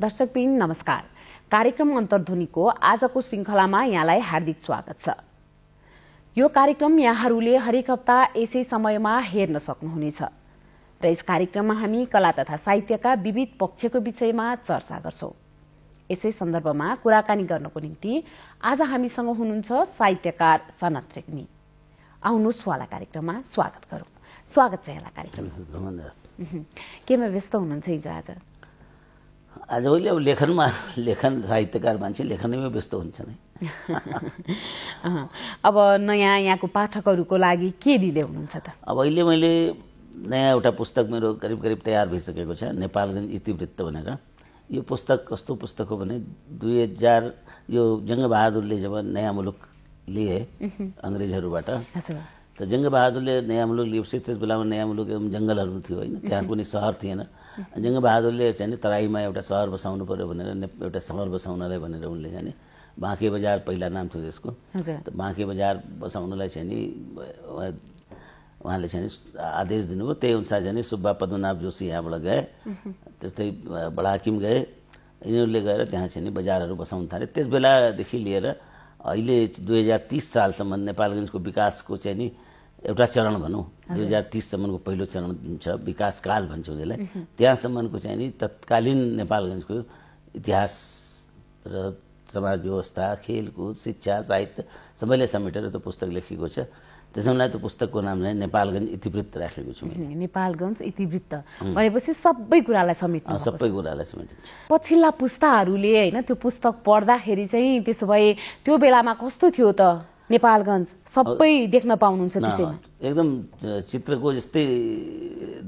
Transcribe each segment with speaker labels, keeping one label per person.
Speaker 1: दर्शकबिन नमस्कार कार्यक्रम अन्तर्ध्वनिको आजको श्रृङ्खलामा यहाँलाई हार्दिक स्वागत छ यो कार्यक्रम यहाँहरूले हरेक हप्ता यसै समयमा हेर्न सक्नुहुनेछ र यस कार्यक्रममा हामी कला तथा साहित्यका विविध पक्षको विषयमा चर्चा गर्छौं यसै सन्दर्भमा कुराकानी गर्नको निम्ति आज हामीसँग हुनुहुन्छ साहित्यकार सनत रेग्मी आउनुहोस् उहाँलाई कार्यक्रममा स्वागत गरौँ स्वागत छ यहाँलाई कार्यक्रममा केमा व्यस्त हुनुहुन्छ हिजो आज
Speaker 2: आजभोलि अब लेखनमा लेखन साहित्यकार मान्छे लेखनैमा व्यस्त हुन्छ नै
Speaker 1: अब नयाँ यहाँको पाठकहरूको लागि के दिँदै हुनुहुन्छ त
Speaker 2: अब अहिले मैले नयाँ एउटा पुस्तक मेरो करिब करिब तयार भइसकेको छ नेपालगञ्ज इतिवृत्त भनेर यो पुस्तक कस्तो पुस्तक हो भने दुई हजार यो जङ्गबहादुरले जब नयाँ मुलुक लिए अङ्ग्रेजहरूबाट त जङ्गबहादुरले नयाँ मुलुक लिएपछि त्यस बेलामा नयाँ मुलुक जङ्गलहरू थियो होइन त्यहाँ कुनै सहर थिएन जङ्गबहादुरले चाहिँ तराईमा एउटा सहर बसाउनु पऱ्यो भनेर एउटा सहर बसाउनलाई भनेर उनले चाहिँ बाँके बजार पहिला नाम थियो त्यसको त बाँके बजार बसाउनलाई चाहिँ नि उहाँले चाहिँ आदेश दिनुभयो त्यही अनुसार चाहिँ सुब्बा पद्मनाभ जोशी यहाँबाट गए त्यस्तै बडाकिम गए यिनीहरूले गएर त्यहाँ चाहिँ बजारहरू बसाउनु थाले त्यस बेलादेखि लिएर अहिले दुई हजार तिस सालसम्म नेपालगञ्जको विकासको चाहिँ नि एउटा चरण भनौँ दुई हजार तिससम्मको पहिलो चरण छ विकासकाल भन्छ उसलाई त्यहाँसम्मको चाहिँ नि तत्कालीन नेपालगञ्जको इतिहास र समाज व्यवस्था खेलकुद शिक्षा साहित्य सबैले समेटेर त्यो पुस्तक लेखेको छ त्यसमा त्यो पुस्तकको नाम नेपालगञ्ज इतिवृत्त राखेको छु
Speaker 1: नेपालगञ्ज इतिवृत्त भनेपछि सबै कुरालाई समेट सबै कुरालाई समेट पछिल्ला पुस्ताहरूले होइन त्यो पुस्तक पढ्दाखेरि चाहिँ त्यसो भए त्यो बेलामा कस्तो थियो त नेपालगञ्ज सबै देख्न पाउनुहुन्छ
Speaker 2: एकदम चित्रको जस्तै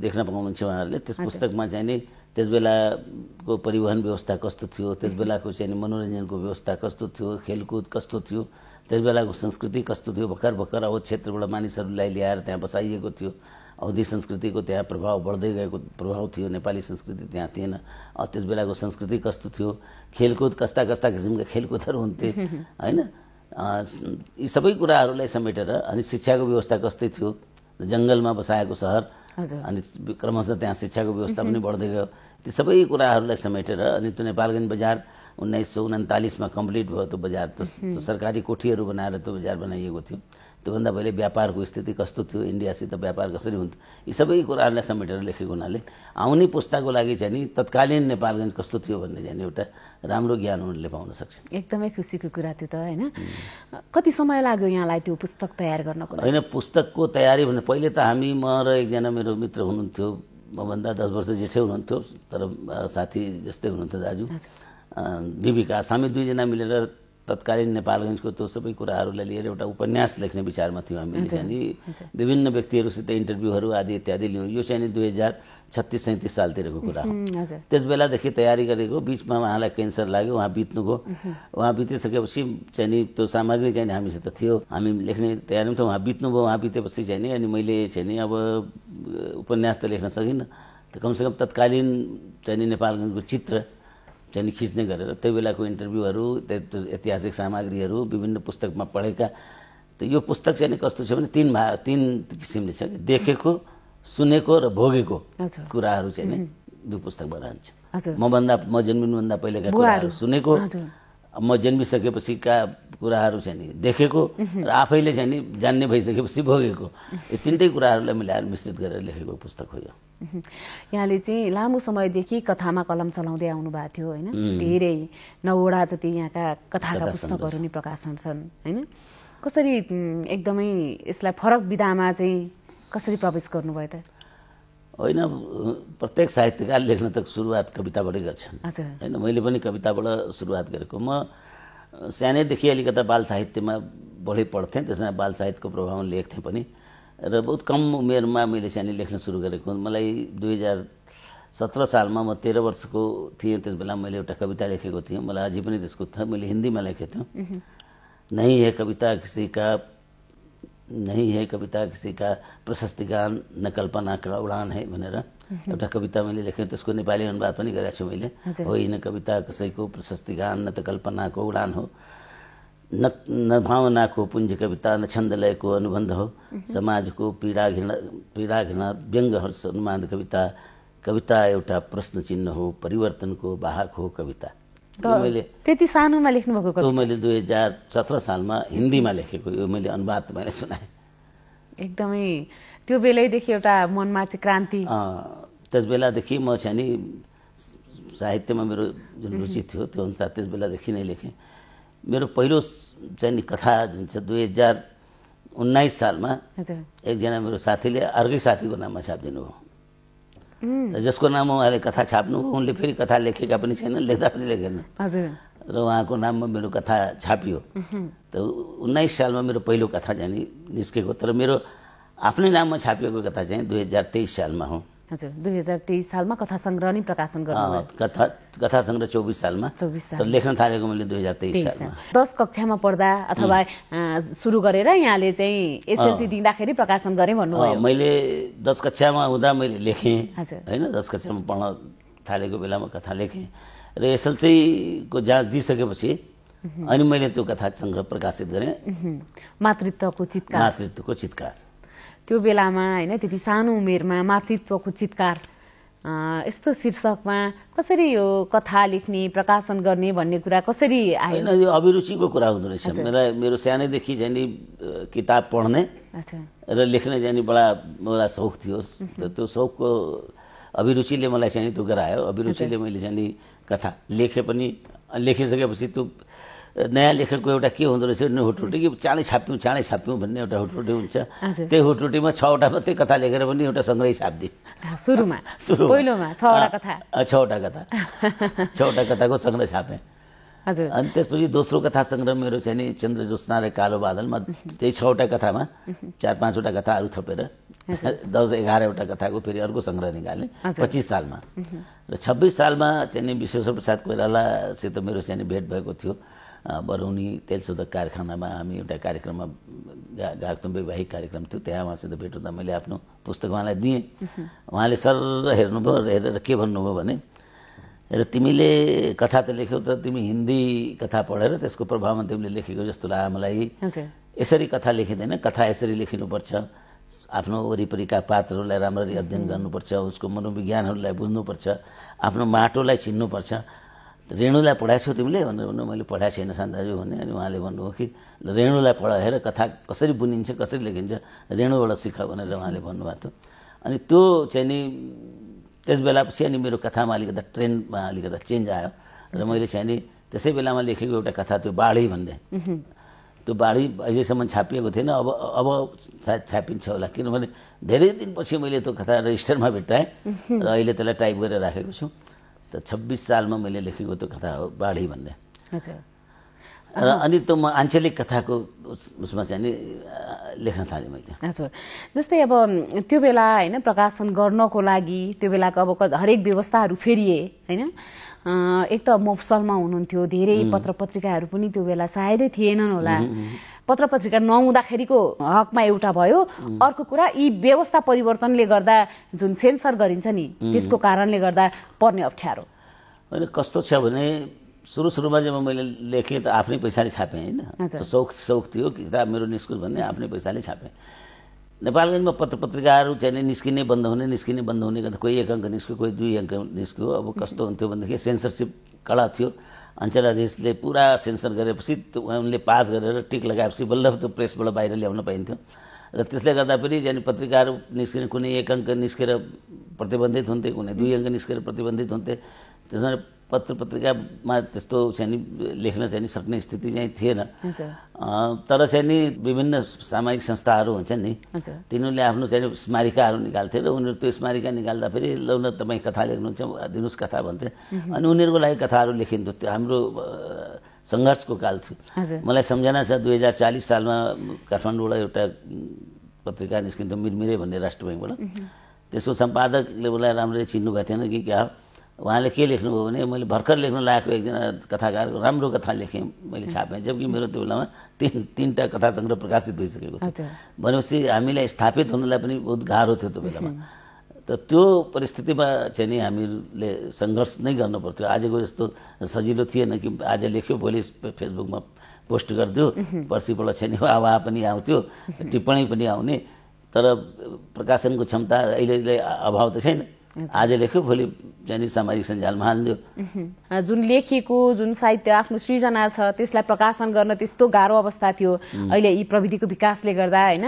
Speaker 2: देख्न पाउनुहुन्छ उहाँहरूले त्यस पुस्तकमा चाहिँ नि त्यस बेलाको परिवहन व्यवस्था कस्तो थियो त्यस बेलाको चाहिँ मनोरञ्जनको व्यवस्था कस्तो थियो खेलकुद कस्तो थियो त्यस बेलाको संस्कृति कस्तो थियो भर्खर भर्खर अब क्षेत्रबाट मानिसहरूलाई ल्याएर त्यहाँ बसाइएको थियो औधी संस्कृतिको त्यहाँ प्रभाव बढ्दै गएको प्रभाव थियो नेपाली संस्कृति त्यहाँ थिएन त्यस बेलाको संस्कृति कस्तो थियो खेलकुद कस्ता कस्ता किसिमका खेलकुदहरू हुन्थे होइन यी सबै कुराहरूलाई समेटेर अनि शिक्षाको व्यवस्था कस्तै थियो जङ्गलमा बसाएको सहर अनि क्रमशः त्यहाँ शिक्षाको व्यवस्था पनि बढ्दै गयो ती सबै कुराहरूलाई समेटेर अनि त्यो नेपालगञ्ज बजार उन्नाइस सौ उन्तालिसमा कम्प्लिट भयो त्यो बजार त सरकारी कोठीहरू बनाएर त्यो बजार बनाइएको थियो त्योभन्दा पहिले व्यापारको स्थिति कस्तो थियो इन्डियासित व्यापार कसरी हुन्थ्यो यी सबै कुराहरूलाई समेटेर लेखेको हुनाले आउने पुस्ताको लागि चाहिँ नि तत्कालीन नेपालगञ्ज कस्तो थियो भन्ने चाहिँ एउटा राम्रो ज्ञान उनले पाउन सक्छ
Speaker 1: एकदमै खुसीको कुरा त्यो त होइन कति समय लाग्यो यहाँलाई त्यो पुस्तक तयार गर्नको लागि
Speaker 2: होइन पुस्तकको तयारी भन्दा पहिले त हामी म र एकजना मेरो मित्र हुनुहुन्थ्यो मभन्दा दस वर्ष जेठे हुनुहुन्थ्यो तर साथी जस्तै हुनुहुन्थ्यो दाजु विविका हामी दुईजना मिलेर तत्कालीन नेपालगञ्जको त्यो सबै कुराहरूलाई लिएर एउटा उपन्यास लेख्ने विचारमा थियौँ हामीले चाहिँ नि विभिन्न व्यक्तिहरूसित इन्टरभ्यूहरू आदि इत्यादि लियौँ यो चाहिँ नि दुई हजार छत्तिस सैँतिस सालतिरको कुरा हो त्यस बेलादेखि तयारी गरेको बिचमा उहाँलाई क्यान्सर लाग्यो उहाँ बित्नुभयो उहाँ बितिसकेपछि चाहिँ नि त्यो सामग्री चाहिँ हामीसित थियो हामी लेख्ने पनि थियौँ उहाँ बित्नुभयो उहाँ बितेपछि चाहिँ नि अनि मैले चाहिँ नि अब उपन्यास त लेख्न सकिनँ कमसेकम तत्कालीन चाहिँ नि नेपालगञ्जको चित्र चाहिँ खिच्ने गरेर त्यो बेलाको इन्टरभ्यूहरू ऐतिहासिक सामग्रीहरू विभिन्न पुस्तकमा पढेका त यो पुस्तक चाहिँ कस्तो छ भने तिन भा तिन किसिमले छ कि देखेको सुनेको र भोगेको कुराहरू चाहिँ नै यो पुस्तकमा रहन्छ मभन्दा म जन्मिनुभन्दा पहिलेका कुराहरू सुनेको म जन्मिसकेपछिका कुराहरू चाहिँ नि देखेको र आफैले चाहिँ नि जान्ने भइसकेपछि भोगेको यो तिनटै कुराहरूलाई मैले मिश्रित गरेर लेखेको पुस्तक हो यो
Speaker 1: यहाँले चाहिँ लामो समयदेखि कथामा कलम चलाउँदै आउनु भएको थियो होइन धेरै नौवटा जति यहाँका कथाका पुस्तकहरू नि प्रकाशन छन् होइन कसरी एकदमै यसलाई फरक विधामा चाहिँ कसरी प्रवेश गर्नुभयो त होइन
Speaker 2: प्रत्येक साहित्यकार लेख्न त सुरुवात कविताबाटै गर्छन् होइन मैले पनि कविताबाट सुरुवात गरेको म सानैदेखि अलिकता बाल साहित्यमा बढी पढ्थेँ त्यसमा बाल साहित्यको प्रभावमा लेख्थेँ पनि र बहुत कम उमेरमा मैले सानै लेख्न सुरु गरेको मलाई दुई हजार सत्र सालमा म तेह्र वर्षको थिएँ त्यस बेला मैले एउटा कविता लेखेको थिएँ मलाई अझै पनि त्यसको थाहा मैले हिन्दीमा लेखेको थिएँ नै यहाँ कविता किसी नहीं है कविता किसी का प्रशस्ति गान न कल्पना का उडान है भनेर एउटा कविता मैले लेखेँ त्यसको नेपाली अनुवाद पनि गरेको छु मैले होइन कविता कसैको प्रशस्ति गान न त कल्पनाको उडान हो न न भावनाको पुञ्ज कविता न छन्दलयको अनुबन्ध हो समाजको पीडा घृण पीडा घृणा हर्ष अनुमान कविता कविता एउटा प्रश्न चिन्ह हो परिवर्तनको बाहक हो कविता मैले
Speaker 1: त्यति सानोमा लेख्नु लेख्नुभएको त्यो
Speaker 2: मैले दुई हजार सत्र सालमा हिन्दीमा लेखेको यो मैले अनुवाद मैले सुनाएँ
Speaker 1: एकदमै त्यो बेलैदेखि एउटा मनमा चाहिँ क्रान्ति
Speaker 2: त्यस बेलादेखि म सानी साहित्यमा मेरो जुन रुचि थियो त्यो अनुसार त्यस बेलादेखि नै लेखेँ मेरो पहिलो चाहिँ कथा जुन छ दुई हजार उन्नाइस सालमा एकजना मेरो साथीले अर्कै साथीको नाममा छापिदिनु भयो
Speaker 3: जसको
Speaker 2: नाममा उहाँले कथा छाप्नु उनले फेरि कथा लेखेका पनि छैनन् लेख्दा पनि लेखेन र उहाँको नाममा मेरो कथा छापियो त उन्नाइस सालमा मेरो पहिलो कथा चाहिँ निस्केको तर मेरो आफ्नै नाममा छापिएको कथा चाहिँ दुई हजार तेइस सालमा हो
Speaker 1: हजुर दुई हजार तेइस सालमा कथा सङ्ग्रह नै प्रकाशन गर्नु
Speaker 2: कथा कथा सङ्ग्रह चौबिस सालमा चौबिस साल लेख्न थालेको मैले दुई हजार तेइस सालमा
Speaker 1: दस कक्षामा पढ्दा अथवा सुरु गरेर यहाँले चाहिँ एसएलसी दिँदाखेरि प्रकाशन गरेँ भन्नुभयो
Speaker 2: मैले दस कक्षामा हुँदा मैले लेखेँ होइन दस कक्षामा पढ्न थालेको बेलामा कथा लेखेँ र एसएलसीको जाँच दिइसकेपछि अनि मैले त्यो कथा सङ्ग्रह प्रकाशित गरेँ
Speaker 1: मातृत्वको चितकार
Speaker 2: मातृत्वको चितकार
Speaker 1: त्यो बेलामा होइन त्यति सानो उमेरमा मातृत्वको चितकार यस्तो शीर्षकमा कसरी यो कथा लेख्ने प्रकाशन गर्ने भन्ने कुरा कसरी आयो
Speaker 2: यो अभिरुचिको कुरा हुँदो रहेछ मेरो मेरो सानैदेखि जाने किताब पढ्ने र लेख्ने जाने बडा मलाई सौख थियो त्यो सौखको अभिरुचिले मलाई चाहिँ त्यो गरायो अभिरुचिले मैले चाहिँ कथा लेखे पनि लेखिसकेपछि त्यो नयाँ लेखकको एउटा के हुँदो रहेछ भने हुटुटी कि चाँडै छाप्यौँ चाँडै छाप्यौँ भन्ने एउटा हुटुटी हुन्छ त्यही हुटुटीमा छवटा मात्रै कथा लेखेर पनि एउटा सङ्ग्रह छापिदिएँ
Speaker 1: सुरुमा पहिलोमा छवटा कथा
Speaker 2: छवटा कथा छवटा कथाको सङ्ग्रह छापेँ हजुर अनि त्यसपछि दोस्रो कथा सङ्ग्रह मेरो चाहिँ नि चन्द्र जोत्ना र कालो बादलमा त्यही छवटा कथामा चार पाँचवटा कथाहरू थपेर दस एघारवटा कथाको फेरि अर्को सङ्ग्रह निकालेँ पच्चिस सालमा र छब्बिस सालमा चाहिँ विश्वेश्वर प्रसाद कोइरालासित मेरो चाहिँ भेट भएको थियो बरौनी तेलशोधक कारखानामा हामी एउटा कार्यक्रममा गा वैवाहिक कार्यक्रम थियो त्यहाँ उहाँसित भेट हुँदा मैले आफ्नो पुस्तक उहाँलाई दिएँ उहाँले सर हेर्नुभयो हेरेर के भन्नुभयो भने र तिमीले कथा त लेख्यौ त तिमी हिन्दी कथा पढेर त्यसको प्रभावमा तिमीले लेखेको जस्तो लाग्यो मलाई यसरी कथा लेखिँदैन कथा यसरी लेखिनुपर्छ आफ्नो वरिपरिका पात्रहरूलाई राम्ररी अध्ययन गर्नुपर्छ उसको मनोविज्ञानहरूलाई बुझ्नुपर्छ आफ्नो माटोलाई चिन्नुपर्छ रेणुलाई पढाएछौ तिमीले भनेर भन्नु मैले पढाएको छैन दाजु भने अनि उहाँले भन्नुभयो कि रेणुलाई पढाएर कथा कसरी बुनिन्छ कसरी लेखिन्छ रेणुबाट सिख भनेर उहाँले भन्नुभएको थियो अनि त्यो चाहिँ नि त्यस बेलापछि अनि मेरो कथामा अलिकता ट्रेन्डमा अलिकता चेन्ज आयो र मैले चाहिँ नि त्यसै बेलामा लेखेको एउटा कथा त्यो बाढी भन्ने त्यो बाढी अहिलेसम्म छापिएको थिएन अब अब सायद छापिन्छ होला किनभने धेरै दिनपछि मैले त्यो कथा रेजिस्टरमा भेट्टाएँ र अहिले त्यसलाई टाइप गरेर राखेको छु त छब्बिस सालमा मैले लेखेको त्यो कथा हो बाढी भन्ने
Speaker 3: र
Speaker 1: अनि
Speaker 2: त्यो म आञ्चलिक कथाको उसमा चाहिँ नि लेख्न थालेँ
Speaker 1: मैले हजुर जस्तै अब त्यो बेला होइन प्रकाशन गर्नको लागि त्यो बेलाको अब हरेक व्यवस्थाहरू फेरिए होइन एक त मफसलमा हुनुहुन्थ्यो धेरै पत्र पत्रिकाहरू पनि त्यो बेला सायदै थिएनन् होला पत्र पत्रिका नहुँदाखेरिको हकमा एउटा भयो अर्को कुरा यी व्यवस्था परिवर्तनले गर्दा जुन सेन्सर गरिन्छ नि त्यसको कारणले गर्दा पर्ने अप्ठ्यारो
Speaker 2: होइन कस्तो छ भने सुरु सुरुमा जब मैले लेखेँ त आफ्नै पैसाले छापेँ होइन सौख सौख थियो किताब मेरो निस्कुल भन्ने आफ्नै पैसाले छापेँ नेपालगञ्जमा पत्र पत्रिकाहरू चाहिँ निस्किने बन्द हुने निस्किने बन्द हुने गर्दा कोही एक अङ्क निस्क्यो कोही दुई अङ्क निस्क्यो अब कस्तो हुन्थ्यो भनेदेखि सेन्सरसिप कडा थियो अञ्चलाधीशले पुरा सेन्सर गरेपछि उनले पास गरेर टिक लगाएपछि बल्ल त्यो प्रेसबाट बाहिर ल्याउन पाइन्थ्यो र त्यसले गर्दा पनि जाने पत्रिकाहरू निस्किने कुनै एक अङ्क निस्केर प्रतिबन्धित हुन्थे कुनै दुई अङ्क निस्केर प्रतिबन्धित हुन्थे त्यसमा पत्र पत्रिकामा त्यस्तो चाहिँ नि लेख्न चाहिँ नि सक्ने स्थिति चाहिँ थिएन तर चाहिँ नि विभिन्न सामाजिक संस्थाहरू हुन्छन् नि तिनीहरूले आफ्नो चाहिँ स्मारिकाहरू निकाल्थे र उनीहरू त्यो स्मारिका निकाल्दा फेरि लौ न तपाईँ कथा लेख्नुहुन्छ दिनुहोस् कथा भन्थे अनि उनीहरूको लागि कथाहरू लेखिन्थ्यो त्यो हाम्रो सङ्घर्षको काल थियो मलाई सम्झना छ दुई हजार चालिस सालमा काठमाडौँबाट एउटा पत्रिका निस्किन्थ्यो मिरमिरे भन्ने राष्ट्र ब्याङ्कबाट त्यसको सम्पादकले उसलाई राम्ररी चिन्नुभएको थिएन कि क्या उहाँले के लेख्नुभयो भने मैले भर्खर लेख्न लागेको एकजना कथाकारको राम्रो कथा लेखेँ मैले छापेँ जबकि मेरो त्यो बेलामा तिन तिनवटा कथा सङ्ग्रह प्रकाशित भइसकेको थियो भनेपछि हामीलाई स्थापित हुनलाई पनि बहुत गाह्रो थियो त्यो बेलामा त त्यो परिस्थितिमा चाहिँ नि हामीले सङ्घर्ष नै गर्नु पर्थ्यो आजको जस्तो सजिलो थिएन कि आज लेख्यो भोलि फेसबुकमा पोस्ट गरिदियो पर्सिपल्ट छैन नि पनि आउँथ्यो टिप्पणी पनि आउने तर प्रकाशनको क्षमता अहिले अभाव त छैन आज लेख्यो भोलि चाहिँ सामाजिक सञ्जालमा
Speaker 1: हालिदियो जुन लेखेको जुन साहित्य आफ्नो सृजना छ त्यसलाई प्रकाशन गर्न त्यस्तो गाह्रो अवस्था थियो अहिले यी प्रविधिको विकासले गर्दा होइन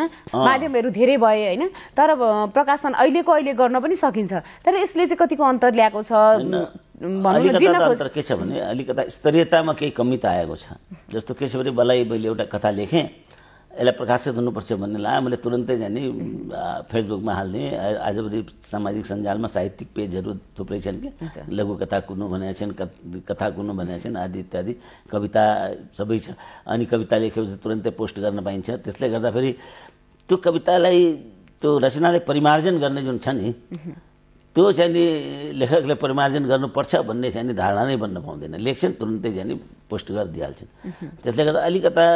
Speaker 1: माध्यमहरू धेरै भए होइन तर प्रकाशन अहिलेको अहिले गर्न पनि सकिन्छ तर यसले चाहिँ कतिको अन्तर ल्याएको छ अन्तर
Speaker 2: के छ भने अलिकता स्तरीयतामा केही कमी त आएको छ जस्तो के छ भने मलाई मैले एउटा कथा लेखेँ यसलाई प्रकाशित हुनुपर्छ भन्ने लाग्यो मैले तुरन्तै जाने फेसबुकमा हाल्ने आजभोलि सामाजिक सञ्जालमा साहित्यिक पेजहरू थुप्रै छन् कि लघु कथा कुनु भनेका छन् कथा कुनु भनेका छन् आदि इत्यादि कविता सबै छ अनि कविता लेखेपछि तुरन्तै पोस्ट गर्न पाइन्छ त्यसले गर्दा फेरि त्यो कवितालाई त्यो रचनाले परिमार्जन गर्ने जुन छ नि त्यो चाहिँ नि लेखकले परिमार्जन गर्नुपर्छ भन्ने चाहिँ नि धारणा नै बन्न पाउँदैन लेख्छन् तुरन्तै चाहिँ नि पोस्ट गरिदिइहाल्छन् त्यसले गर्दा अलिकता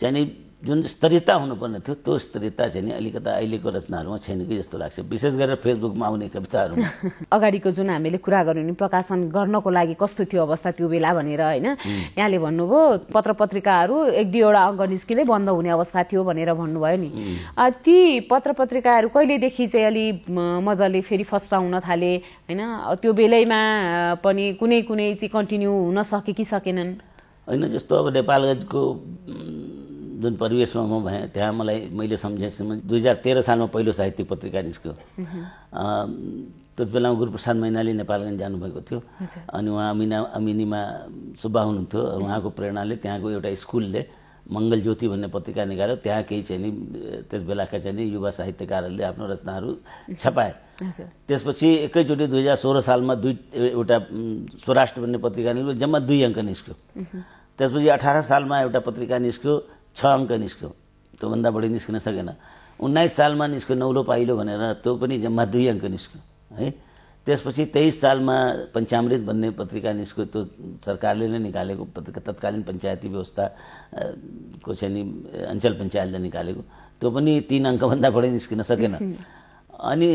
Speaker 2: चाहिँ नि जुन स्तरीयता हुनुपर्ने थियो त्यो स्तरीयता चाहिँ नि अलिकता अहिलेको रचनाहरूमा छैन कि जस्तो लाग्छ विशेष गरेर फेसबुकमा आउने कविताहरू
Speaker 1: अगाडिको जुन हामीले कुरा गर्यौँ नि प्रकाशन गर्नको लागि कस्तो थियो अवस्था त्यो बेला भनेर होइन यहाँले भन्नुभयो पत्र पत्रिकाहरू एक दुईवटा अङ्क निस्किँदै बन्द हुने अवस्था थियो भनेर भन्नुभयो नि ती पत्र पत्रिकाहरू कहिलेदेखि चाहिँ अलि मजाले फेरि फस्टाउन थाले होइन त्यो बेलैमा पनि कुनै कुनै चाहिँ कन्टिन्यू हुन सके कि सकेनन्
Speaker 2: होइन जस्तो अब नेपालगञ्जको जुन परिवेशमा म भएँ त्यहाँ मलाई मैले सम्झेसम्म दुई हजार तेह्र सालमा पहिलो साहित्यिक पत्रिका निस्क्यो त्यति बेला गुरुप्रसाद मैनाली नेपालगञ्ज जानुभएको थियो अनि उहाँ अमिना अमिनीमा सुब्बा हुनुहुन्थ्यो उहाँको प्रेरणाले त्यहाँको एउटा स्कुलले मङ्गल ज्योति भन्ने पत्रिका निकाल्यो त्यहाँ केही चाहिँ नि त्यस बेलाका चाहिँ नि युवा साहित्यकारहरूले आफ्नो रचनाहरू छपाए त्यसपछि एकैचोटि दुई हजार सोह्र सालमा दुई एउटा स्वराष्ट्र भन्ने पत्रिका निस्क्यो जम्मा दुई अङ्क निस्क्यो त्यसपछि अठार सालमा एउटा पत्रिका निस्क्यो छ अङ्क निस्क्यो त्योभन्दा बढी निस्किन सकेन उन्नाइस सालमा निस्क्यो नौलो पाइलो भनेर त्यो पनि जम्मा दुई अङ्क निस्क्यो है त्यसपछि तेइस सालमा पञ्चामृत भन्ने पत्रिका निस्क्यो त्यो सरकारले नै निकालेको पत्रिका तत्कालीन पञ्चायती व्यवस्था को चाहिँ नि अञ्चल पञ्चायतले निकालेको त्यो पनि तिन अङ्कभन्दा बढी निस्किन सकेन अनि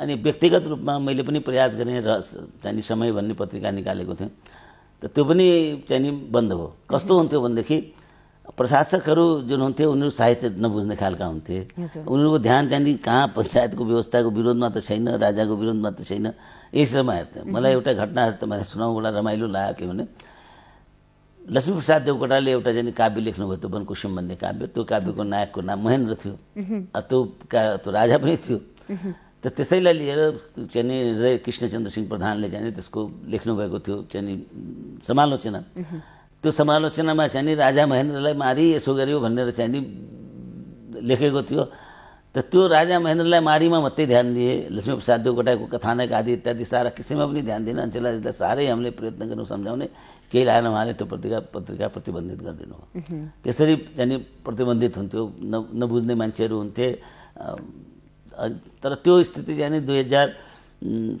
Speaker 2: अनि व्यक्तिगत रूपमा मैले पनि प्रयास गरेँ र चाहिँ समय भन्ने पत्रिका निकालेको थिएँ त त्यो पनि चाहिँ नि बन्द भयो कस्तो हुन्थ्यो भनेदेखि प्रशासकहरू जुन हुन्थे उनीहरू साहित्य नबुझ्ने खालका हुन्थे उनीहरूको ध्यान चाहिँ कहाँ पञ्चायतको व्यवस्थाको विरोधमा त छैन राजाको विरोधमा त छैन यही सबमा मलाई एउटा घटना तपाईँलाई मलाई एउटा रमाइलो लाग्यो के भने लक्ष्मीप्रसाद देवकोटाले एउटा जाने काव्य लेख्नुभयो त्यो वनकुसुम भन्ने काव्य त्यो काव्यको नायकको नाम महेन्द्र थियो त्यो का त्यो राजा पनि थियो त त्यसैलाई लिएर चाहिँ कृष्णचन्द्र सिंह प्रधानले चाहिँ त्यसको लेख्नुभएको थियो चाहिँ समालोचना त्यो समालोचनामा चाहिँ नि राजा महेन्द्रलाई मारि यसो गर्यो भनेर चाहिँ नि लेखेको थियो त त्यो राजा महेन्द्रलाई मारिमा मात्रै ध्यान दिए लक्ष्मीप्रसाद देवकोटाको कथानक आदि इत्यादि सारा किसिममा पनि ध्यान दिएन अञ्चला साह्रै हामीले प्रयत्न गर्नु सम्झाउने केही लागेन उहाँले त्यो पत्रिका पत्रिका प्रतिबन्धित गरिदिनु त्यसरी जाने प्रतिबन्धित हुन्थ्यो न नबुझ्ने मान्छेहरू हुन्थे तर त्यो स्थिति चाहिँ नि दुई हजार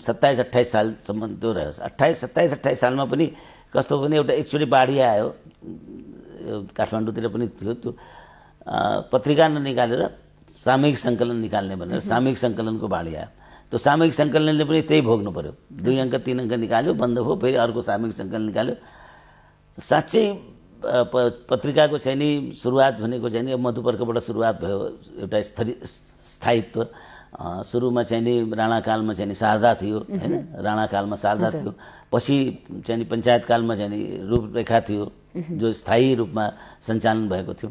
Speaker 2: सत्ताइस अट्ठाइस सालसम्म त्यो रह्यो अट्ठाइस सत्ताइस अट्ठाइस सालमा पनि कस्तो भने एउटा एकचोटि बाढी आयो काठमाडौँतिर पनि थियो त्यो पत्रिका ननिकालेर सामूहिक सङ्कलन निकाल्ने भनेर सामूहिक सङ्कलनको बाढी आयो त्यो सामूहिक सङ्कलनले पनि त्यही भोग्नु पऱ्यो दुई अङ्क तिन अङ्क निकाल्यो बन्द भयो फेरि अर्को सामूहिक सङ्कलन निकाल्यो साँच्चै पत्रिकाको चाहिँ नि सुरुवात भनेको चाहिँ नि मधुपर्कबाट सुरुवात भयो एउटा स्थायित्व सुरुमा चाहिँ नि राणाकालमा चाहिँ नि शारदा थियो होइन राणाकालमा शारदा थियो पछि चाहिँ नि पञ्चायतकालमा चाहिँ नि रूपरेखा थियो जो स्थायी रूपमा सञ्चालन भएको थियो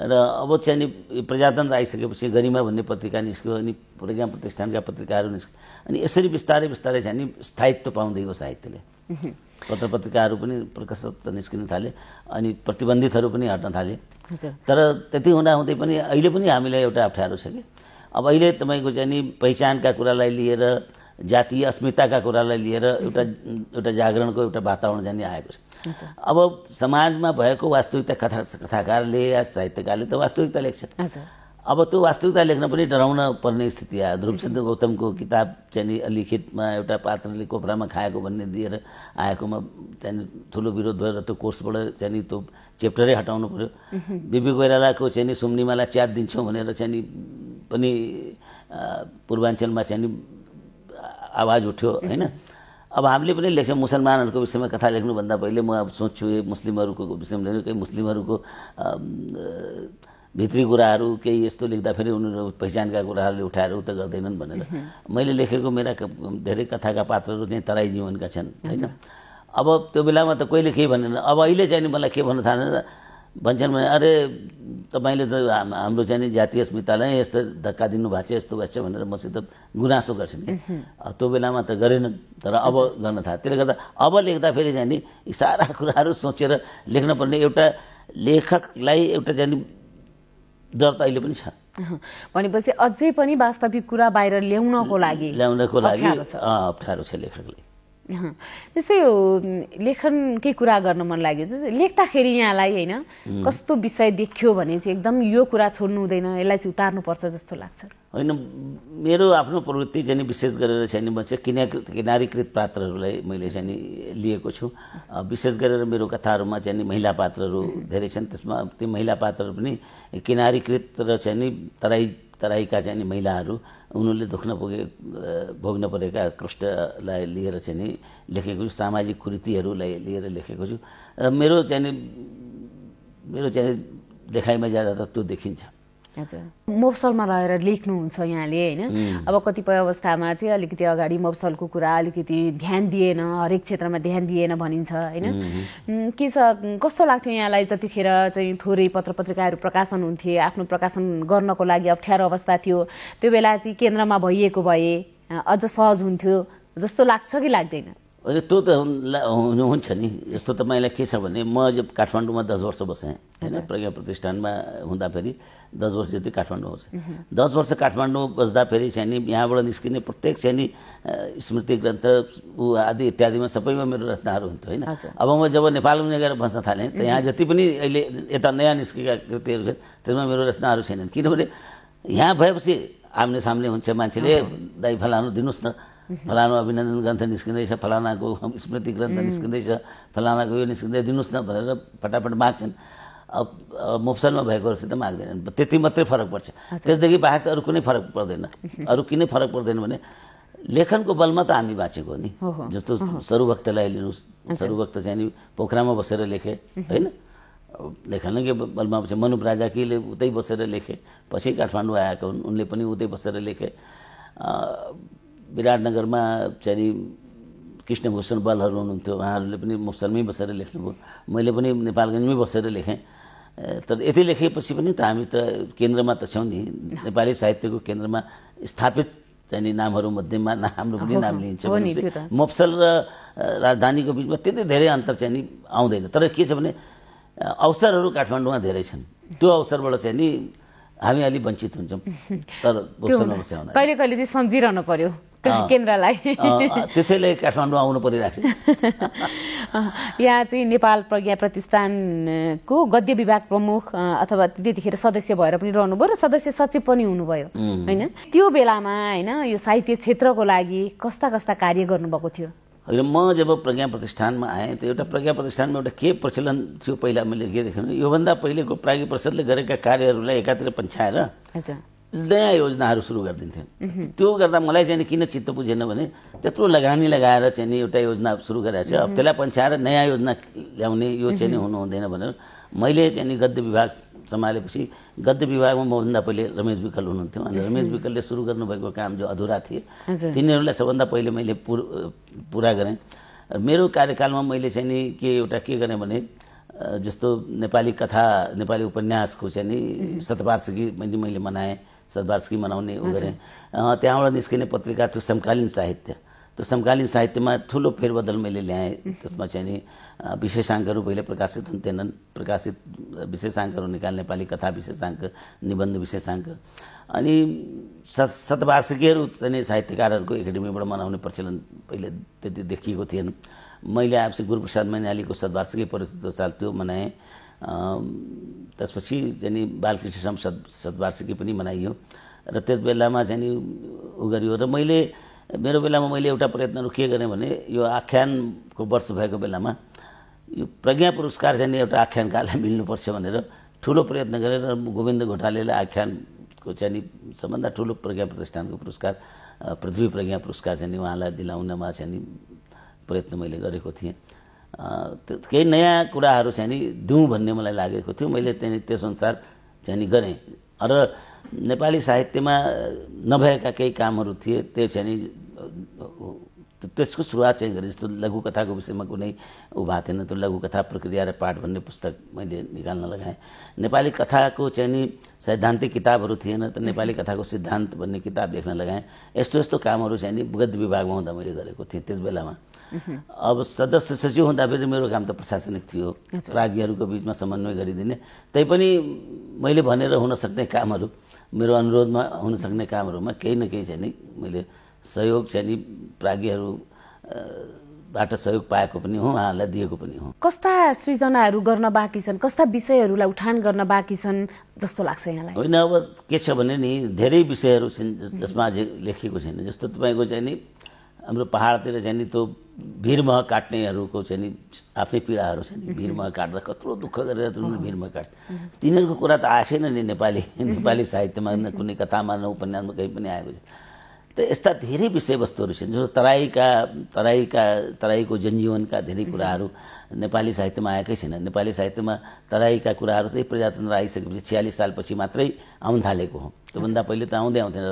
Speaker 2: र अब चाहिँ नि प्रजातन्त्र आइसकेपछि गरिमा भन्ने पत्रिका निस्क्यो अनि प्रज्ञा प्रतिष्ठानका पत्रिकाहरू निस्क्यो अनि यसरी बिस्तारै बिस्तारै चाहिँ नि स्थायित्व पाउँदै गयो साहित्यले पत्र पत्रिकाहरू पनि प्रकाशत निस्किन थाले अनि प्रतिबन्धितहरू पनि हट्न थाले तर त्यति हुँदाहुँदै पनि अहिले पनि हामीलाई एउटा अप्ठ्यारो छ कि अब अहिले तपाईँको चाहिँ नि पहिचानका कुरालाई लिएर जातीय अस्मिताका कुरालाई लिएर एउटा एउटा जागरणको एउटा वातावरण जाने आएको छ अब समाजमा भएको वास्तविकता कथा कथाकारले या साहित्यकारले त वास्तविकता लेख्छ अब त्यो वास्तविकता लेख्न पनि डराउन पर्ने स्थिति आयो ध्रुवचन्द्र गौतमको किताब चाहिँ लिखितमा एउटा पात्रले कोप्रामा खाएको भन्ने दिएर आएकोमा चाहिँ ठुलो विरोध भएर त्यो कोर्सबाट चाहिँ त्यो च्याप्टरै हटाउनु पऱ्यो बिबी कोइरालाको चाहिँ सुम्निमालाई च्याप दिन्छौँ भनेर चाहिँ पनि पूर्वाञ्चलमा चाहिँ आवाज उठ्यो होइन अब हामीले पनि लेख्छौँ मुसलमानहरूको विषयमा कथा लेख्नुभन्दा पहिले म अब सोच्छु मुस्लिमहरूको विषयमा लेख्नु केही मुस्लिमहरूको भित्री कुराहरू केही यस्तो लेख्दा फेरि उनीहरू पहिचानका कुराहरूले उठाएर उता गर्दैनन् भनेर मैले लेखेको मेरा धेरै कथाका पात्रहरू त्यहीँ तराई जीवनका छन् होइन अब त्यो बेलामा त कोहीले केही भनेन अब अहिले चाहिँ मलाई के भन्न थालेन भन्छन् भने अरे तपाईँले त हाम्रो चाहिँ नि जातीय अस्मितालाई यस्तो धक्का दिनुभएको छ यस्तो भएको छ भनेर मसित गुनासो गर्छु नि त्यो बेलामा त गरेन तर अब गर्न थाहा त्यसले गर्दा अब लेख्दा फेरि चाहिँ नि सारा कुराहरू सोचेर लेख्न पर्ने एउटा लेखकलाई एउटा चाहिँ डर त अहिले पनि छ
Speaker 1: भनेपछि अझै पनि वास्तविक कुरा बाहिर ल्याउनको लागि ल्याउनको लागि
Speaker 2: अप्ठ्यारो छ लेखकले
Speaker 1: जस्तै लेखनकै कुरा गर्न मन लाग्यो लेख्दाखेरि यहाँलाई होइन कस्तो विषय देख्यो भने चाहिँ एकदम यो कुरा छोड्नु हुँदैन यसलाई चाहिँ उतार्नुपर्छ जस्तो लाग्छ
Speaker 2: होइन मेरो आफ्नो प्रवृत्ति चाहिँ विशेष गरेर चाहिँ म चाहिँ किनाकृत किनारीकृत पात्रहरूलाई मैले चाहिँ लिएको छु विशेष गरेर मेरो कथाहरूमा चाहिँ नि महिला पात्रहरू धेरै छन् त्यसमा ती महिला पात्रहरू पनि किनारीकृत र चाहिँ नि तराई तराईका चाहिँ महिलाहरू उनीहरूले दुख्न पुगे भोग्न परेका कष्टलाई लिएर चाहिँ नि लेखेको छु सामाजिक कृतिहरूलाई लिएर लेखेको छु र मेरो चाहिँ मेरो चाहिँ देखाइमा ज्यादा त त्यो देखिन्छ
Speaker 1: मफसलमा रहेर लेख्नुहुन्छ यहाँले होइन अब कतिपय अवस्थामा चाहिँ अलिकति अगाडि मफसलको कुरा अलिकति ध्यान दिएन हरेक क्षेत्रमा ध्यान दिएन भनिन्छ होइन के छ कस्तो लाग्थ्यो यहाँलाई जतिखेर चाहिँ थोरै पत्र पत्रिकाहरू प्रकाशन हुन्थे आफ्नो प्रकाशन गर्नको लागि अप्ठ्यारो अवस्था थियो त्यो बेला चाहिँ केन्द्रमा भइएको भए अझ सहज हुन्थ्यो जस्तो लाग्छ कि लाग्दैन
Speaker 2: अनि त्यो त हुन्छ नि यस्तो त मैले के छ भने म अझ काठमाडौँमा दस वर्ष बसेँ होइन प्रज्ञा प्रतिष्ठानमा हुँदाखेरि दस वर्ष जति काठमाडौँ बसेँ दस वर्ष काठमाडौँ बस्दाखेरि चाहिँ नि यहाँबाट निस्किने प्रत्येक चाहिँ नि स्मृति ग्रन्थ ऊ आदि इत्यादिमा सबैमा मेरो रचनाहरू हुन्थ्यो होइन अब म जब नेपालमा गएर बस्न थालेँ त यहाँ जति पनि अहिले यता नयाँ निस्केका कृतिहरू छन् त्यसमा मेरो रचनाहरू छैनन् किनभने यहाँ भएपछि आम्ने सामने हुन्छ मान्छेले दाइ फलानु दिनुहोस् न फलानु अभिनन्दन ग्रन्थ निस्किँदैछ फलानाको स्मृति ग्रन्थ निस्किँदैछ फलानाको यो निस्किँदै दिनुहोस् न भनेर फटाफट माग्छन् अब चाहिँ त माग्दैनन् त्यति मात्रै फरक पर्छ त्यसदेखि बाहेक अरू कुनै फरक पर्दैन mm-hmm। अरू किन फरक पर्दैन भने लेखनको बलमा त हामी बाँचेको नि जस्तो सरुभक्तलाई लिनुहोस् सरुभक्त चाहिँ नि पोखरामा बसेर लेखे mm-hmm। होइन लेखनकै बलमा मनुप राजाकीले केले उतै बसेर लेखे पछि काठमाडौँ आएका हुन् उनले पनि उतै बसेर लेखे विराटनगरमा चाहिँ कृष्णभूषण बलहरू हुनुहुन्थ्यो उहाँहरूले पनि मुसलमै बसेर लेख्नुभयो मैले पनि नेपालगञ्जमै बसेर लेखेँ तर यति लेखेपछि पनि त हामी त केन्द्रमा त छौँ नि नेपाली साहित्यको केन्द्रमा स्थापित चाहिँ नि नामहरू मध्येमा हाम्रो पनि नाम लिइन्छ मफसल र राजधानीको बिचमा त्यति धेरै अन्तर चाहिँ नि आउँदैन तर के छ भने अवसरहरू काठमाडौँमा धेरै छन् त्यो अवसरबाट चाहिँ नि हामी अलि वञ्चित हुन्छौँ तर कहिले
Speaker 1: कहिले चाहिँ सम्झिरहनु पर्यो केन्द्रलाई
Speaker 2: त्यसैले काठमाडौँ आउनु परिरहेको छ
Speaker 1: यहाँ चाहिँ नेपाल प्रज्ञा प्रतिष्ठानको गद्य विभाग प्रमुख अथवा त्यतिखेर सदस्य भएर पनि रहनुभयो र सदस्य सचिव पनि हुनुभयो होइन त्यो बेलामा होइन यो साहित्य क्षेत्रको लागि कस्ता कस्ता कार्य गर्नुभएको थियो
Speaker 2: होइन म जब प्रज्ञा प्रतिष्ठानमा आएँ त्यो एउटा प्रज्ञा प्रतिष्ठानमा एउटा के प्रचलन थियो पहिला मैले के देखेँ योभन्दा पहिलेको प्राज्ञ परिषदले गरेका कार्यहरूलाई एकातिर पन्छाएर नयाँ योजनाहरू सुरु गरिदिन्थ्यो त्यो गर्दा मलाई चाहिँ किन चित्त बुझेन भने त्यत्रो लगानी लगाएर चाहिँ एउटा योजना सुरु गरेको छ अब त्यसलाई पन्छाएर नयाँ योजना ल्याउने यो चाहिँ हुनु हुँदैन भनेर मैले चाहिँ गद्य विभाग सम्हालेपछि गद्य विभागमा मभन्दा पहिले रमेश विकल हुनुहुन्थ्यो अनि रमेश विकलले सुरु गर्नुभएको काम जो अधुरा थिए तिनीहरूलाई सबभन्दा पहिले मैले पुरा गरेँ मेरो कार्यकालमा मैले चाहिँ नि के एउटा के गरेँ भने जस्तो नेपाली कथा नेपाली उपन्यासको चाहिँ नि शतवार्षिकी मैले मैले मनाएँ सद्वार्षिकी मनाउने गरेँ त्यहाँबाट निस्किने पत्रिका थियो समकालीन साहित्य त्यो समकालीन साहित्यमा ठुलो फेरबदल मैले ल्याएँ त्यसमा चाहिँ नि विशेषाङ्कहरू पहिले प्रकाशित हुन्थेनन् प्रकाशित विशेषाङ्कहरू निकाल नेपाली कथा विशेषाङ्क निबन्ध विशेषाङ्क अनि सत शतवार्षिकीहरू चाहिँ साहित्यकारहरूको एकाडेमीबाट मनाउने प्रचलन पहिले त्यति देखिएको थिएन मैले आएपछि गुरुप्रसाद मैनालीको शतवार्षिकी परिस्थिति साल त्यो मनाएँ त्यसपछि चाहिँ बालकृष्ण संसद सद्वार्षिकी पनि मनाइयो र त्यस बेलामा चाहिँ नि उ गरियो र मैले मेरो बेलामा मैले एउटा प्रयत्नहरू के गरेँ भने यो आख्यानको वर्ष भएको बेलामा यो प्रज्ञा पुरस्कार चाहिँ एउटा आख्यानकालाई मिल्नुपर्छ भनेर ठुलो प्रयत्न गरेर गोविन्द घोटालेले आख्यानको चाहिँ नि सबभन्दा ठुलो प्रज्ञा प्रतिष्ठानको पुरस्कार पृथ्वी प्रज्ञा पुरस्कार चाहिँ उहाँलाई दिलाउनमा चाहिँ नि प्रयत्न मैले गरेको थिएँ केही नयाँ कुराहरू चाहिँ नि दिउँ भन्ने मलाई लागेको थियो मैले त्यहाँनिर अनुसार चाहिँ नि गरेँ र नेपाली साहित्यमा नभएका केही कामहरू थिए त्यो चाहिँ नि त्यसको सुरुवात चाहिँ गरेँ जस्तो लघुकथाको विषयमा कुनै ऊ भएको थिएन त्यो लघुकथा प्रक्रिया र पाठ भन्ने पुस्तक मैले निकाल्न लगाएँ नेपाली कथाको चाहिँ नि सैद्धान्तिक किताबहरू थिएन त नेपाली कथाको सिद्धान्त भन्ने किताब लेख्न लगाएँ यस्तो यस्तो कामहरू चाहिँ नि गद्य विभागमा हुँदा मैले गरेको थिएँ त्यस बेलामा अब सदस्य सचिव हुँदा पनि मेरो काम त प्रशासनिक थियो प्राज्ञहरूको बिचमा समन्वय गरिदिने तैपनि मैले भनेर हुन सक्ने कामहरू मेरो अनुरोधमा हुनसक्ने कामहरूमा केही न केही चाहिँ नि मैले सहयोग सहयोगशाली प्राज्ञहरू बाट सहयोग पाएको पनि हो उहाँहरूलाई दिएको पनि हो
Speaker 1: कस्ता सृजनाहरू गर्न बाँकी छन् कस्ता विषयहरूलाई उठान गर्न बाँकी छन् जस्तो लाग्छ यहाँलाई
Speaker 2: होइन अब के छ भने नि धेरै विषयहरू छन् जसमा अझै लेखिएको छैन जस्तो तपाईँको चाहिँ नि हाम्रो पहाडतिर चाहिँ नि त्यो भिरमह काट्नेहरूको चाहिँ नि आफ्नै पीडाहरू छ नि भिरमह काट्दा कत्रो दुःख गरेर तिनीहरू भिरमह काट्छ तिनीहरूको कुरा त आएको छैन नि नेपाली नेपाली साहित्यमा कुनै कथामा न उपन्यासमा कहीँ पनि आएको छ यस्ता धेरै विषयवस्तुहरू छन् जस्तो तराईका तराईका तराईको जनजीवनका धेरै कुराहरू नेपाली साहित्यमा आएकै छैन नेपाली साहित्यमा तराईका कुराहरू चाहिँ प्रजातन्त्र आइसकेपछि छ्यालिस सालपछि मात्रै आउन थालेको हो त्योभन्दा पहिले त आउँदै आउँथेन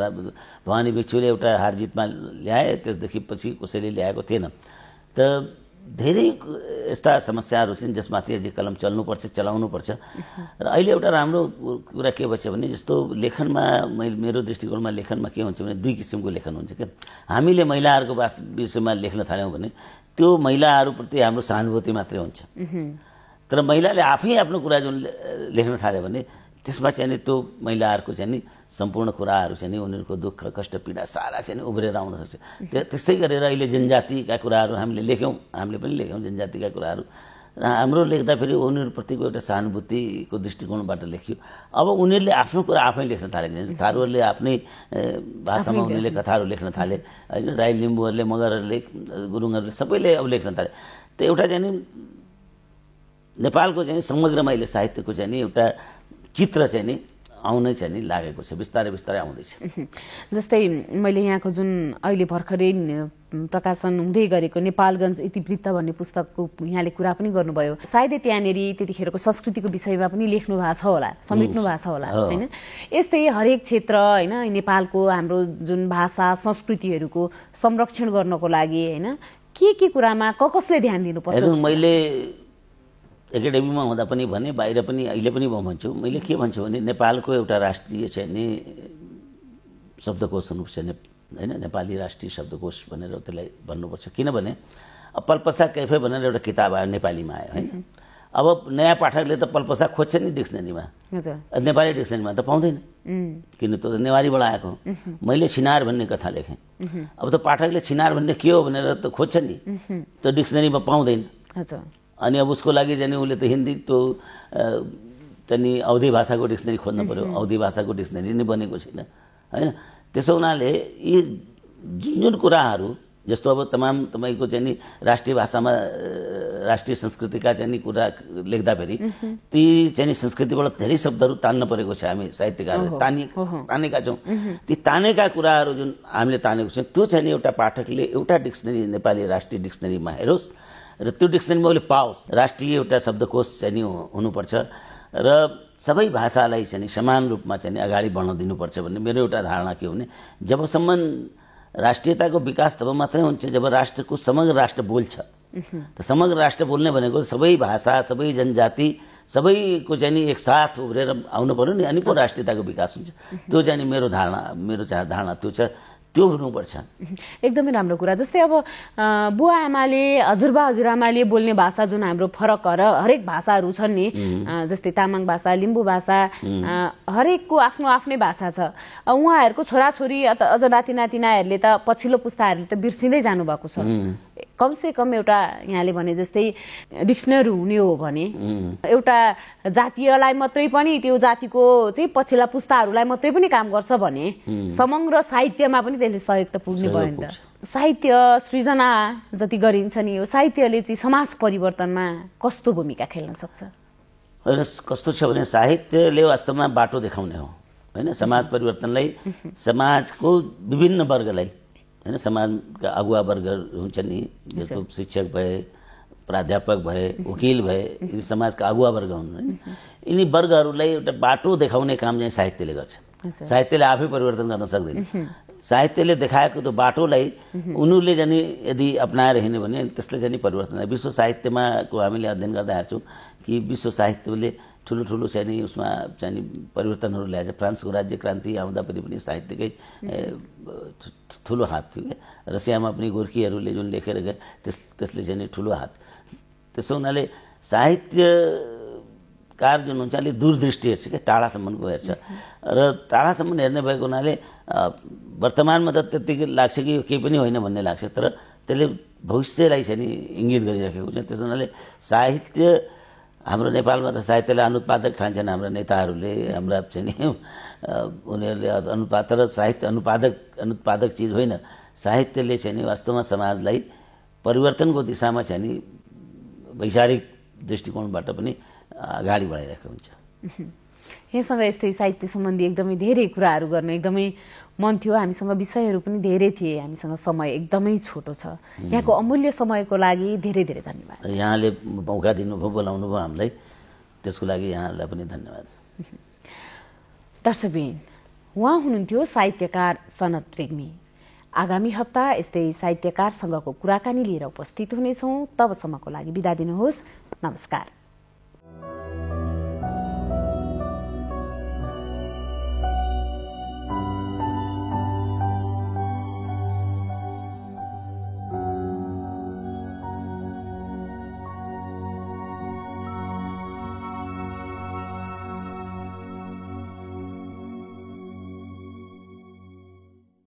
Speaker 2: भवानी भिक्षुले एउटा हारजितमा ल्याए त्यसदेखि पछि कसैले ल्याएको थिएन त धेरै यस्ता समस्याहरू छन् जसमाथि अझै कलम चल्नुपर्छ चलाउनुपर्छ र अहिले एउटा राम्रो कुरा के भएछ भने जस्तो लेखनमा मैले मेरो दृष्टिकोणमा लेखनमा के हुन्छ भने दुई किसिमको लेखन हुन्छ क्या हामीले महिलाहरूको विषयमा लेख्न थाल्यौँ भने त्यो महिलाहरूप्रति हाम्रो सहानुभूति मात्रै हुन्छ तर महिलाले आफै आफ्नो कुरा जुन लेख्न थाल्यो भने त्यसमा चाहिँ नि त्यो महिलाहरूको चाहिँ नि सम्पूर्ण कुराहरू चाहिँ नि उनीहरूको दुःख कष्ट पीडा सारा चाहिँ उब्रेर आउन सक्छ त्यस्तै गरेर अहिले जनजातिका कुराहरू हामीले लेख्यौँ हामीले पनि लेख्यौँ जनजातिका कुराहरू र हाम्रो लेख्दाखेरि उनीहरूप्रतिको एउटा सहानुभूतिको दृष्टिकोणबाट लेखियो अब उनीहरूले आफ्नो कुरा आफै लेख्न थाले थारूहरूले आफ्नै भाषामा उनीहरूले कथाहरू लेख्न थाले होइन राई लिम्बूहरूले मगरहरूले गुरुङहरूले सबैले अब लेख्न थाले त्यो एउटा चाहिँ नि नेपालको चाहिँ समग्रमा अहिले साहित्यको चाहिँ नि एउटा चित्र चाहिँ नि आउनै चाहिँ नि लागेको छ बिस्तारै बिस्तारै आउँदैछ
Speaker 1: जस्तै मैले यहाँको जुन अहिले भर्खरै प्रकाशन हुँदै गरेको नेपालगञ्ज इतिवृत्त भन्ने पुस्तकको यहाँले कुरा पनि गर्नुभयो सायदै त्यहाँनिर त्यतिखेरको संस्कृतिको विषयमा पनि लेख्नु भएको छ होला समेट्नु भएको छ होला होइन यस्तै हरेक क्षेत्र होइन नेपालको हाम्रो जुन भाषा संस्कृतिहरूको संरक्षण गर्नको लागि होइन के के कुरामा कसले ध्यान दिनुपर्छ मैले
Speaker 2: एकाडेमीमा हुँदा पनि भने बाहिर पनि अहिले पनि म भन्छु मैले के भन्छु भने नेपालको एउटा राष्ट्रिय चाहिँ नि शब्दकोश हुनुपर्छ ने होइन नेपाली राष्ट्रिय शब्दकोश भनेर त्यसलाई भन्नुपर्छ किनभने पल्पसा कैफे भनेर एउटा किताब आयो नेपालीमा आयो होइन अब नयाँ पाठकले त पल्पसा खोज्छ नि डिक्सनेरीमा नेपाली डिक्सनरीमा त पाउँदैन किन त्यो त नेवारीबाट आएको मैले छिनार भन्ने कथा लेखेँ अब त पाठकले छिनार भन्ने के हो भनेर त खोज्छ नि त्यो डिक्सनेरीमा पाउँदैन अनि अब उसको लागि चाहिँ उसले त हिन्दी त्यो चाहिँ अवधि भाषाको डिक्सनरी खोज्नु पऱ्यो औधी भाषाको डिक्सनरी नै बनेको छैन होइन त्यसो हुनाले यी जुन जुन कुराहरू जस्तो अब तमाम तपाईँको चाहिँ नि राष्ट्रिय भाषामा राष्ट्रिय संस्कृतिका चाहिँ नि कुरा लेख्दाखेरि ती चाहिँ नि संस्कृतिबाट धेरै शब्दहरू तान्न परेको छ हामी साहित्यकारले तानि तानेका छौँ ती तानेका कुराहरू जुन हामीले तानेको छौँ त्यो चाहिँ एउटा पाठकले एउटा डिक्सनरी नेपाली राष्ट्रिय डिक्सनरीमा हेरोस् र त्यो डिक्सनरी मैले पाओस् राष्ट्रिय एउटा शब्दकोश चाहिँ हुनुपर्छ र सबै भाषालाई चाहिँ समान रूपमा चाहिँ अगाडि बढ्न दिनुपर्छ भन्ने मेरो एउटा धारणा के हो भने जबसम्म राष्ट्रियताको विकास तब मात्रै हुन्छ जब राष्ट्रको समग्र राष्ट्र बोल्छ त समग्र राष्ट्र बोल्ने भनेको सबै भाषा सबै जनजाति सबैको चाहिँ नि एकसाथ उभ्रेर आउनु पऱ्यो नि अनि पो राष्ट्रियताको विकास हुन्छ त्यो चाहिँ मेरो धारणा मेरो चाहिँ धारणा त्यो छ त्यो हुनुपर्छ
Speaker 1: एकदमै राम्रो कुरा जस्तै अब बुवा आमाले हजुरबा हजुरआमाले बोल्ने भाषा जुन हाम्रो फरक र हरेक भाषाहरू छन् नि जस्तै तामाङ भाषा लिम्बू भाषा हरेकको आफ्नो आफ्नै भाषा छ उहाँहरूको छोराछोरी अझ नाति नातिनाहरूले त पछिल्लो पुस्ताहरूले त बिर्सिँदै जानुभएको छ कमसे कम एउटा यहाँले भने जस्तै डिक्सनरी हुने हो भने एउटा जातीयलाई मात्रै पनि त्यो जातिको चाहिँ पछिल्ला पुस्ताहरूलाई मात्रै पनि काम गर्छ भने समग्र साहित्यमा पनि त्यसले सहयोग त पुग्ने भयो नि त साहित्य सृजना जति गरिन्छ नि यो साहित्यले चाहिँ समाज परिवर्तनमा कस्तो भूमिका खेल्न सक्छ
Speaker 2: कस्तो छ भने साहित्यले वास्तवमा बाटो देखाउने हो होइन समाज परिवर्तनलाई समाजको विभिन्न वर्गलाई होइन समाजका अगुवा वर्ग हुन्छ नि जस्तो शिक्षक भए प्राध्यापक भए वकिल भए यिनी समाजका अगुवा वर्ग हुन् होइन यिनी वर्गहरूलाई एउटा बाटो देखाउने काम चाहिँ साहित्यले गर्छ साहित्यले आफै परिवर्तन गर्न सक्दैन साहित्यले देखाएको त्यो बाटोलाई उनीहरूले जाने यदि अप्नाएर हिँड्यो भने त्यसले जाने परिवर्तन विश्व साहित्यमाको हामीले अध्ययन गर्दा हेर्छौँ कि विश्व साहित्यले ठुलो ठुलो चाहिँ नि उसमा चाहिँ परिवर्तनहरू ल्याएछ फ्रान्सको राज्य क्रान्ति आउँदाखेरि पनि साहित्यकै ठुलो हात थियो क्या रसियामा पनि गोर्खीहरूले जुन लेखेर गए त्यस त्यसले चाहिँ नि ठुलो हात त्यसो हुनाले साहित्य कार जुन हुन्छ अलिक दूरदृष्टि हेर्छ कि टाढासम्मको हेर्छ र टाढासम्म हेर्ने भएको हुनाले वर्तमानमा त त्यति लाग्छ कि केही पनि होइन भन्ने लाग्छ तर त्यसले भविष्यलाई चाहिँ नि इङ्गित गरिराखेको छ त्यस हुनाले साहित्य हाम्रो नेपालमा त साहित्यलाई अनुत्पादक ठान्छन् हाम्रा नेताहरूले हाम्रा चाहिँ नि उनीहरूले अनुपात तर साहित्य अनुपादक अनुत्पादक चिज होइन साहित्यले चाहिँ नि वास्तवमा समाजलाई परिवर्तनको दिशामा चाहिँ नि वैचारिक दृष्टिकोणबाट पनि अगाडि बढाइरहेको
Speaker 1: हुन्छ यहाँसँग यस्तै साहित्य सम्बन्धी एकदमै धेरै कुराहरू गर्न एकदमै मन थियो हामीसँग विषयहरू पनि धेरै थिए हामीसँग समय एकदमै छोटो छ यहाँको अमूल्य समयको लागि धेरै धेरै धन्यवाद
Speaker 2: यहाँले मौका दिनुभयो बोलाउनु भयो हामीलाई त्यसको लागि यहाँहरूलाई पनि धन्यवाद
Speaker 1: दर्शकबिन उहाँ हुनुहुन्थ्यो साहित्यकार सनत रेग्मी आगामी हप्ता यस्तै साहित्यकारसँगको कुराकानी लिएर उपस्थित हुनेछौँ तबसम्मको लागि बिदा दिनुहोस् नमस्कार